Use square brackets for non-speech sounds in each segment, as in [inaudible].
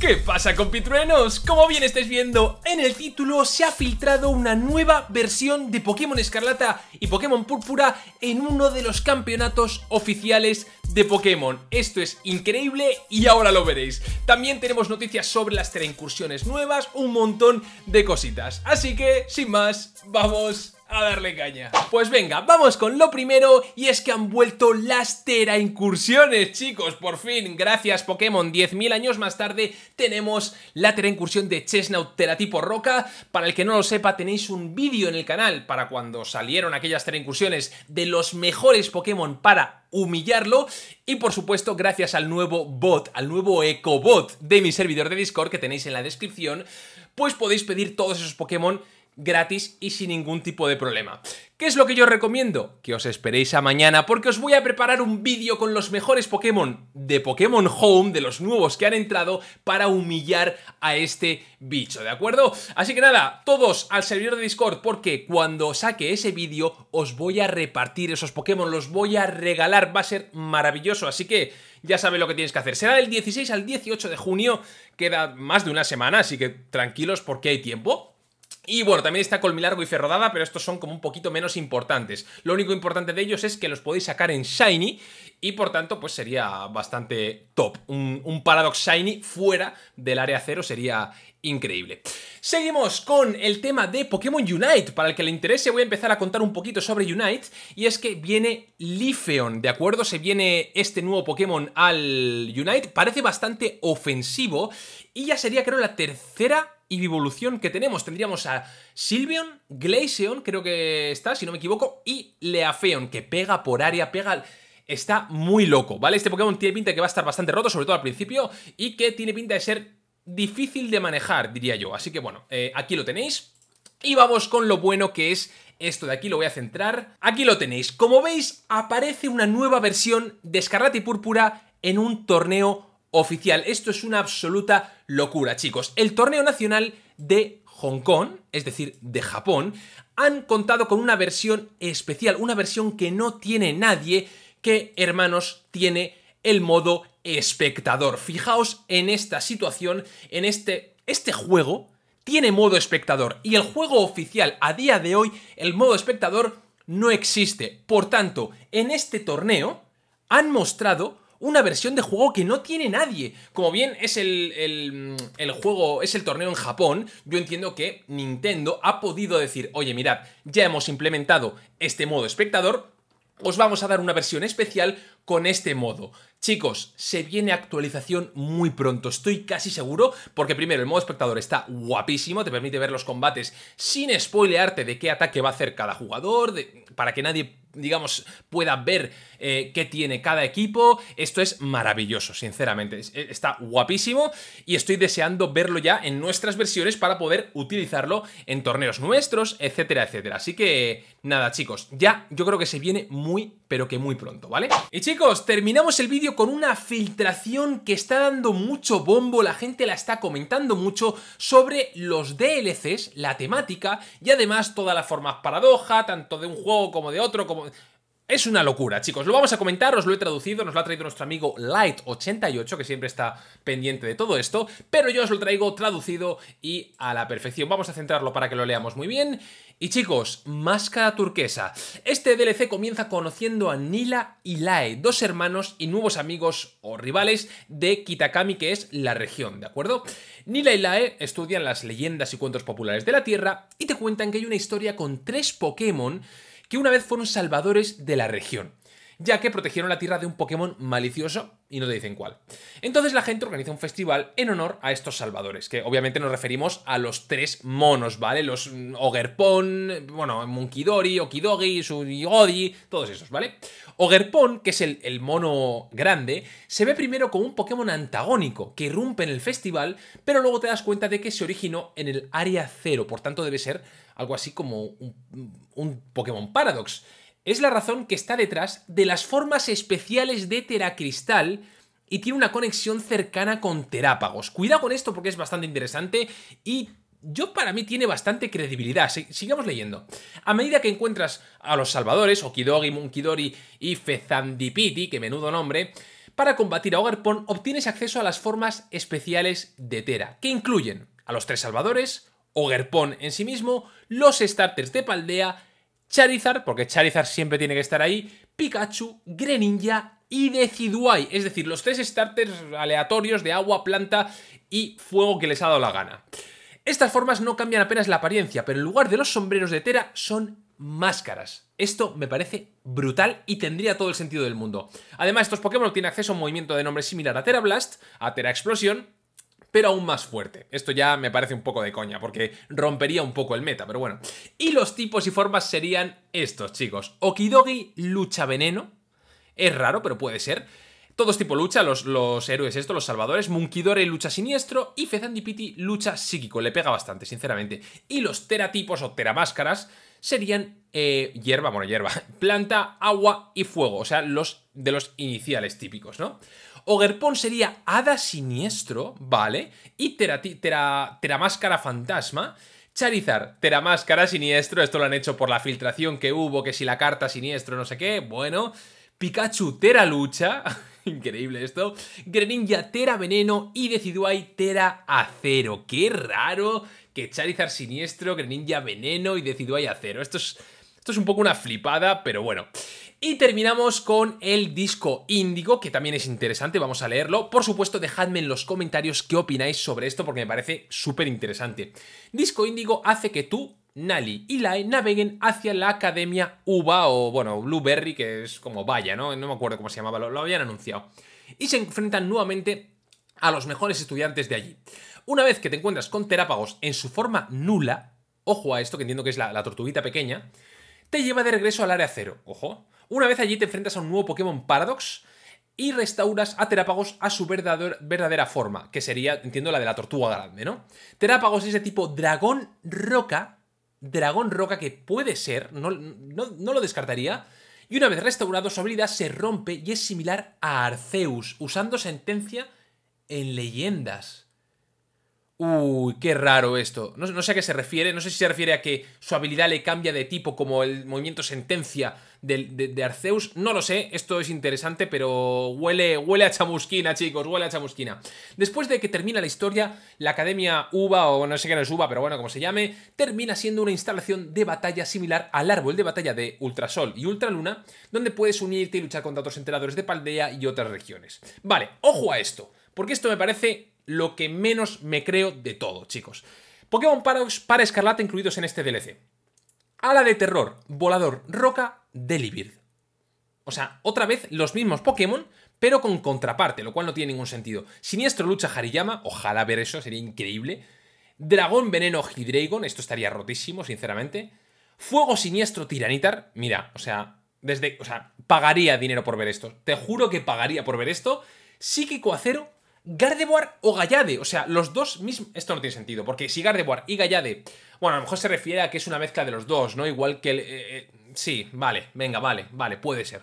¿Qué pasa compitruenos? Como bien estáis viendo, en el título se ha filtrado una nueva versión de Pokémon Escarlata y Pokémon Púrpura en uno de los campeonatos oficiales de Pokémon. Esto es increíble y ahora lo veréis. También tenemos noticias sobre las incursiones nuevas, un montón de cositas. Así que, sin más, ¡vamos a darle caña. Pues venga, vamos con lo primero y es que han vuelto las Tera Incursiones, chicos, por fin, gracias Pokémon, 10.000 años más tarde tenemos la Tera Incursión de Chesnaut Tera tipo Roca, para el que no lo sepa tenéis un vídeo en el canal para cuando salieron aquellas Tera Incursiones de los mejores Pokémon para humillarlo y por supuesto gracias al nuevo bot, al nuevo ecobot de mi servidor de Discord que tenéis en la descripción, pues podéis pedir todos esos Pokémon gratis y sin ningún tipo de problema. ¿Qué es lo que yo recomiendo? Que os esperéis a mañana porque os voy a preparar un vídeo con los mejores Pokémon de Pokémon Home, de los nuevos que han entrado, para humillar a este bicho, ¿de acuerdo? Así que nada, todos al servidor de Discord porque cuando saque ese vídeo os voy a repartir esos Pokémon, los voy a regalar, va a ser maravilloso, así que ya sabéis lo que tienes que hacer. Será del 16 al 18 de junio, queda más de una semana, así que tranquilos porque hay tiempo. Y bueno, también está colmilargo y ferrodada, pero estos son como un poquito menos importantes. Lo único importante de ellos es que los podéis sacar en Shiny y por tanto pues sería bastante top. Un, Paradox Shiny fuera del área cero sería increíble. Seguimos con el tema de Pokémon Unite. Para el que le interese voy a empezar a contar un poquito sobre Unite. Y es que viene Lifeon, ¿de acuerdo? Se viene este nuevo Pokémon al Unite. Parece bastante ofensivo y ya sería creo la tercera y evolución que tenemos. Tendríamos a Silvion, Glaceon, creo que está, si no me equivoco, y Leafeon, que pega por área, pega está muy loco, ¿vale? Este Pokémon tiene pinta que va a estar bastante roto, sobre todo al principio, y que tiene pinta de ser difícil de manejar, diría yo. Así que bueno, eh, aquí lo tenéis. Y vamos con lo bueno que es esto de aquí, lo voy a centrar. Aquí lo tenéis. Como veis, aparece una nueva versión de Escarlata y Púrpura en un torneo oficial. Esto es una absoluta locura, chicos. El torneo nacional de Hong Kong, es decir, de Japón, han contado con una versión especial, una versión que no tiene nadie, que, hermanos, tiene el modo espectador. Fijaos en esta situación, en este, este juego tiene modo espectador y el juego oficial a día de hoy, el modo espectador no existe. Por tanto, en este torneo han mostrado una versión de juego que no tiene nadie. Como bien es el, el, juego, es el torneo en Japón, yo entiendo que Nintendo ha podido decir, oye, mirad, ya hemos implementado este modo espectador, os vamos a dar una versión especial con este modo. Chicos, se viene actualización muy pronto, estoy casi seguro, porque primero el modo espectador está guapísimo, te permite ver los combates sin spoilearte de qué ataque va a hacer cada jugador, para que nadie, digamos, pueda ver eh, qué tiene cada equipo. Esto es maravilloso, sinceramente, eh, está guapísimo y estoy deseando verlo ya en nuestras versiones para poder utilizarlo en torneos nuestros, etcétera, etcétera. Así que, nada, chicos, ya yo creo que se viene muy pero que muy pronto, ¿vale? Y chicos, terminamos el vídeo con una filtración que está dando mucho bombo, la gente la está comentando mucho sobre los DLCs, la temática y además todas las formas paradoja, tanto de un juego como de otro, como... Es una locura, chicos. Lo vamos a comentar, os lo he traducido, nos lo ha traído nuestro amigo Light88, que siempre está pendiente de todo esto, pero yo os lo traigo traducido y a la perfección. Vamos a centrarlo para que lo leamos muy bien. Y chicos, máscara turquesa. Este DLC comienza conociendo a Nila y Lae, dos hermanos y nuevos amigos o rivales de Kitakami, que es la región, ¿de acuerdo? Nila y Lae estudian las leyendas y cuentos populares de la Tierra y te cuentan que hay una historia con tres Pokémon que una vez fueron salvadores de la región ya que protegieron la Tierra de un Pokémon malicioso y no te dicen cuál. Entonces la gente organiza un festival en honor a estos salvadores, que obviamente nos referimos a los tres monos, ¿vale? Los mm, Ogerpon, bueno, Munkidori, Okidogi, Sunigodi. todos esos, ¿vale? Ogerpon, que es el, mono grande, se ve primero como un Pokémon antagónico que irrumpe en el festival, pero luego te das cuenta de que se originó en el área cero, por tanto debe ser algo así como un, un Pokémon Paradox es la razón que está detrás de las formas especiales de teracristal y tiene una conexión cercana con terápagos. Cuidado con esto porque es bastante interesante y yo para mí tiene bastante credibilidad. Sigamos leyendo. A medida que encuentras a los salvadores, Okidogi, Munkidori y Fezandipiti, que menudo nombre, para combatir a Ogerpon obtienes acceso a las formas especiales de Tera, que incluyen a los tres salvadores, Ogerpon en sí mismo, los starters de Paldea Charizard, porque Charizard siempre tiene que estar ahí, Pikachu, Greninja y Decidueye, es decir, los tres starters aleatorios de agua, planta y fuego que les ha dado la gana. Estas formas no cambian apenas la apariencia, pero en lugar de los sombreros de Tera son máscaras. Esto me parece brutal y tendría todo el sentido del mundo. Además, estos Pokémon tienen acceso a un movimiento de nombre similar a Tera Blast, a Tera Explosión pero aún más fuerte. Esto ya me parece un poco de coña, porque rompería un poco el meta, pero bueno. Y los tipos y formas serían estos, chicos. Okidogi Lucha Veneno. Es raro, pero puede ser. Todos este tipo lucha, los, los héroes estos, los salvadores, Munkidore lucha siniestro y Fezandipiti lucha psíquico, le pega bastante, sinceramente. Y los teratipos o teramáscaras serían eh, hierba, bueno, hierba, [laughs] planta, agua y fuego, o sea, los de los iniciales típicos, ¿no? Ogerpon sería hada siniestro, ¿vale? Y teramáscara tera, fantasma. Charizard, teramáscara siniestro, esto lo han hecho por la filtración que hubo, que si la carta siniestro, no sé qué, bueno. Pikachu, tera lucha. [laughs] increíble esto. Greninja Tera Veneno y Decidueye Tera Acero. ¡Qué raro! Que Charizard Siniestro, Greninja Veneno y Decidueye Acero. Esto es, esto es un poco una flipada, pero bueno. Y terminamos con el disco índigo, que también es interesante, vamos a leerlo. Por supuesto, dejadme en los comentarios qué opináis sobre esto, porque me parece súper interesante. Disco índigo hace que tú Nali y Lai naveguen hacia la Academia Uva o, bueno, Blueberry, que es como vaya, ¿no? No me acuerdo cómo se llamaba, lo, habían anunciado. Y se enfrentan nuevamente a los mejores estudiantes de allí. Una vez que te encuentras con Terápagos en su forma nula, ojo a esto que entiendo que es la, la tortuguita pequeña, te lleva de regreso al área cero, ojo. Una vez allí te enfrentas a un nuevo Pokémon Paradox y restauras a Terápagos a su verdadera forma, que sería, entiendo, la de la tortuga grande, ¿no? Terápagos es de tipo dragón roca dragón roca que puede ser, no, no, no lo descartaría, y una vez restaurado su habilidad se rompe y es similar a Arceus, usando sentencia en leyendas. Uy, qué raro esto. No, sé a qué se refiere. No sé si se refiere a que su habilidad le cambia de tipo como el movimiento sentencia de, Arceus. No lo sé. Esto es interesante, pero huele, huele a chamusquina, chicos. Huele a chamusquina. Después de que termina la historia, la Academia Uva, o no sé qué no es Uva, pero bueno, como se llame, termina siendo una instalación de batalla similar al árbol de batalla de Ultrasol y Ultraluna, donde puedes unirte y luchar contra otros entrenadores de Paldea y otras regiones. Vale, ojo a esto, porque esto me parece lo que menos me creo de todo, chicos. Pokémon para Escarlata incluidos en este DLC. Ala de terror, volador, roca, Delibird. O sea, otra vez los mismos Pokémon, pero con contraparte, lo cual no tiene ningún sentido. Siniestro lucha Hariyama, ojalá ver eso, sería increíble. Dragón veneno Hydreigon, esto estaría rotísimo, sinceramente. Fuego siniestro Tiranitar, mira, o sea, desde, o sea, pagaría dinero por ver esto. Te juro que pagaría por ver esto. Psíquico acero, Gardevoir o Gallade. O sea, los dos mismos. Esto no tiene sentido, porque si Gardevoir y Gallade. Bueno, a lo mejor se refiere a que es una mezcla de los dos, ¿no? Igual que el. Eh, eh, sí, vale, venga, vale, vale, puede ser.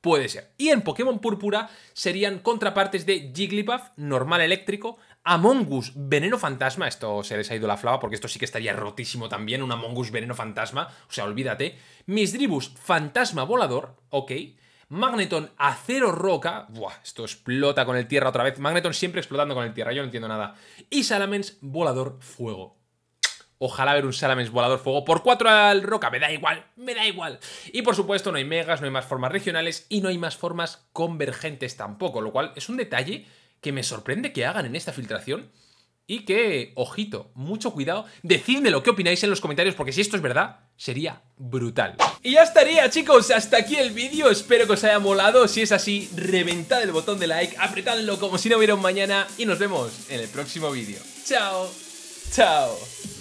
Puede ser. Y en Pokémon Púrpura serían contrapartes de Jigglypuff, normal eléctrico, Amongus, veneno fantasma. Esto se les ha ido la flava porque esto sí que estaría rotísimo también. Un Amongus, veneno fantasma. O sea, olvídate. Misdribus, fantasma volador. Ok. Magneton acero roca. Buah, esto explota con el tierra otra vez. Magneton siempre explotando con el tierra, yo no entiendo nada. Y Salamence volador fuego. Ojalá ver un Salamence volador fuego por 4 al roca, me da igual, me da igual. Y por supuesto no hay megas, no hay más formas regionales y no hay más formas convergentes tampoco, lo cual es un detalle que me sorprende que hagan en esta filtración y que, ojito, mucho cuidado. Decidme lo que opináis en los comentarios, porque si esto es verdad, sería brutal. Y ya estaría, chicos. Hasta aquí el vídeo. Espero que os haya molado. Si es así, reventad el botón de like, apretadlo como si no hubiera un mañana. Y nos vemos en el próximo vídeo. Chao, chao.